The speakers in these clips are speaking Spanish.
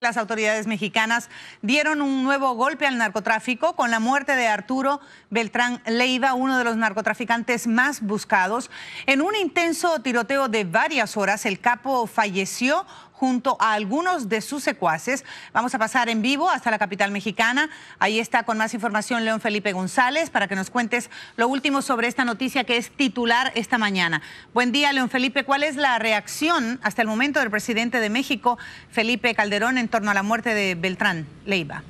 Las autoridades mexicanas dieron un nuevo golpe al narcotráfico con la muerte de Arturo Beltrán Leiva, uno de los narcotraficantes más buscados. En un intenso tiroteo de varias horas, el capo falleció junto a algunos de sus secuaces. Vamos a pasar en vivo hasta la capital mexicana. Ahí está con más información León Felipe González para que nos cuentes lo último sobre esta noticia que es titular esta mañana. Buen día, León Felipe. ¿Cuál es la reacción hasta el momento del presidente de México, Felipe Calderón, en torno a la muerte de Beltrán Leiva?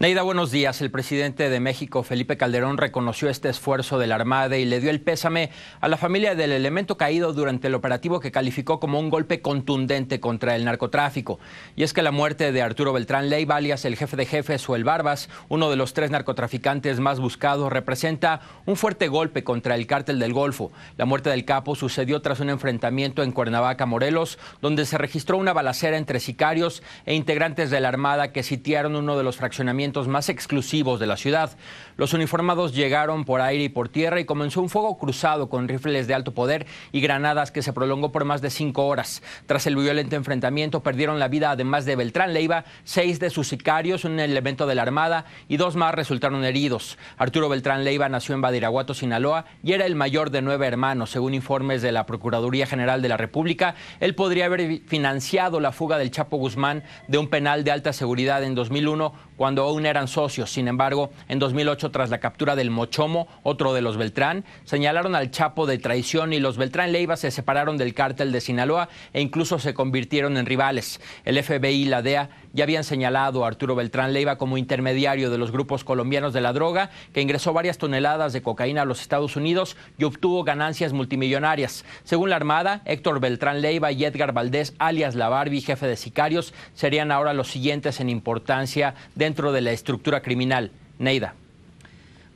Neida, buenos días. El presidente de México, Felipe Calderón, reconoció este esfuerzo de la Armada y le dio el pésame a la familia del elemento caído durante el operativo que calificó como un golpe contundente contra el narcotráfico. Y es que la muerte de Arturo Beltrán Ley, alias el jefe de jefes o el Barbas, uno de los tres narcotraficantes más buscados, representa un fuerte golpe contra el cártel del Golfo. La muerte del capo sucedió tras un enfrentamiento en Cuernavaca, Morelos, donde se registró una balacera entre sicarios e integrantes de la Armada que sitiaron uno de los fraccionamientos más exclusivos de la ciudad. Los uniformados llegaron por aire y por tierra y comenzó un fuego cruzado con rifles de alto poder y granadas que se prolongó por más de cinco horas. Tras el violento enfrentamiento perdieron la vida, además de Beltrán Leiva, seis de sus sicarios, un elemento de la Armada y dos más resultaron heridos. Arturo Beltrán Leiva nació en Badiraguato, Sinaloa y era el mayor de nueve hermanos. Según informes de la Procuraduría General de la República, él podría haber financiado la fuga del Chapo Guzmán de un penal de alta seguridad en 2001 cuando aún eran socios. Sin embargo, en 2008, tras la captura del Mochomo, otro de los Beltrán, señalaron al Chapo de traición y los Beltrán Leiva se separaron del cártel de Sinaloa e incluso se convirtieron en rivales. El FBI y la DEA ya habían señalado a Arturo Beltrán Leiva como intermediario de los grupos colombianos de la droga, que ingresó varias toneladas de cocaína a los Estados Unidos y obtuvo ganancias multimillonarias. Según la Armada, Héctor Beltrán Leiva y Edgar Valdés, alias La Barbie, jefe de sicarios, serían ahora los siguientes en importancia dentro de la estructura criminal. Neida.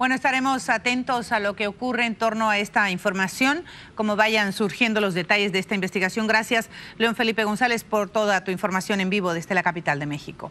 Bueno, estaremos atentos a lo que ocurre en torno a esta información, como vayan surgiendo los detalles de esta investigación. Gracias, León Felipe González, por toda tu información en vivo desde la capital de México.